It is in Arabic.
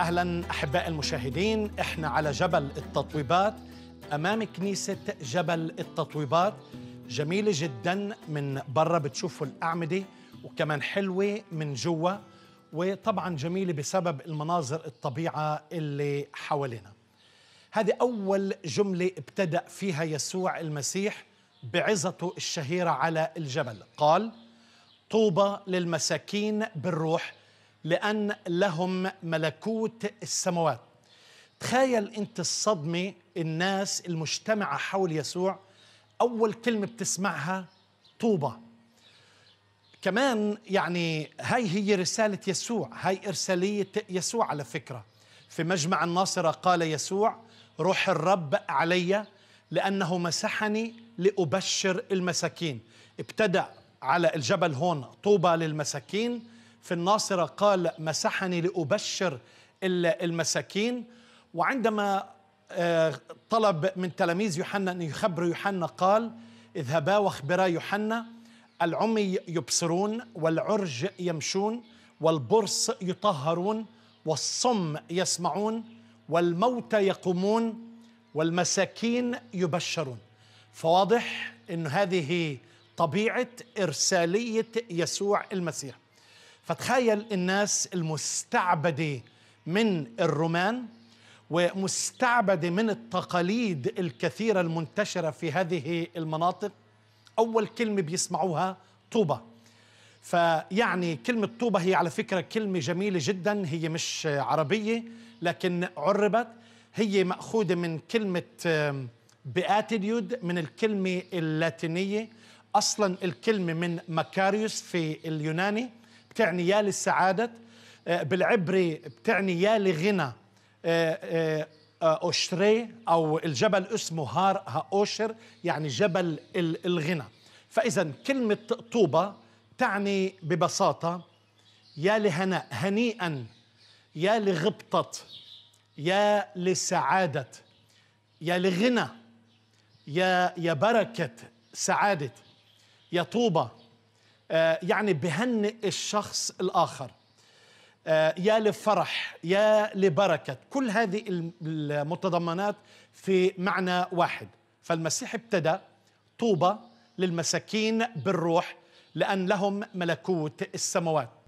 اهلا احباء المشاهدين احنا على جبل التطويبات امام كنيسه جبل التطويبات جميله جدا من برا بتشوفوا الاعمده وكمان حلوه من جوا وطبعا جميله بسبب المناظر الطبيعه اللي حوالينا هذه اول جمله ابتدا فيها يسوع المسيح بعظته الشهيره على الجبل قال طوبى للمساكين بالروح لأن لهم ملكوت السماوات تخيل أنت الصدمة الناس المجتمعة حول يسوع أول كلمة بتسمعها طوبة كمان يعني هاي هي رسالة يسوع هاي إرسالية يسوع على فكرة في مجمع الناصرة قال يسوع روح الرب علي لأنه مسحني لأبشر المساكين ابتدأ على الجبل هون طوبى للمساكين في الناصرة قال مسحني لأبشر المساكين وعندما آه، طلب من تلاميذ يوحنا أن يخبر يوحنا قال اذهبا واخبرا يوحنا العمي يبصرون والعرج يمشون والبرص يطهرون والصم يسمعون والموتى يقومون والمساكين يبشرون فواضح أن هذه طبيعة إرسالية يسوع المسيح فتخيل الناس المستعبده من الرومان ومستعبده من التقاليد الكثيره المنتشره في هذه المناطق اول كلمه بيسمعوها طوبه فيعني كلمه طوبه هي على فكره كلمه جميله جدا هي مش عربيه لكن عربت هي ماخوذه من كلمه باتيديود من الكلمه اللاتينيه اصلا الكلمه من مكاريوس في اليوناني بتعني يا للسعادة آه، بالعبري بتعني يا لغنى آه، آه، أوشري أو الجبل اسمه هار أوشر يعني جبل الغنى فإذا كلمة طوبة تعني ببساطة يا لهناء هنيئا يا لغبطة يا لسعادة يا لغنى يا يا بركة سعادة يا طوبة آه، يعني بهنئ الشخص الآخر آه، يا للفرح يا لبركة كل هذه المتضمنات في معنى واحد فالمسيح ابتدى طوبى للمساكين بالروح لأن لهم ملكوت السماوات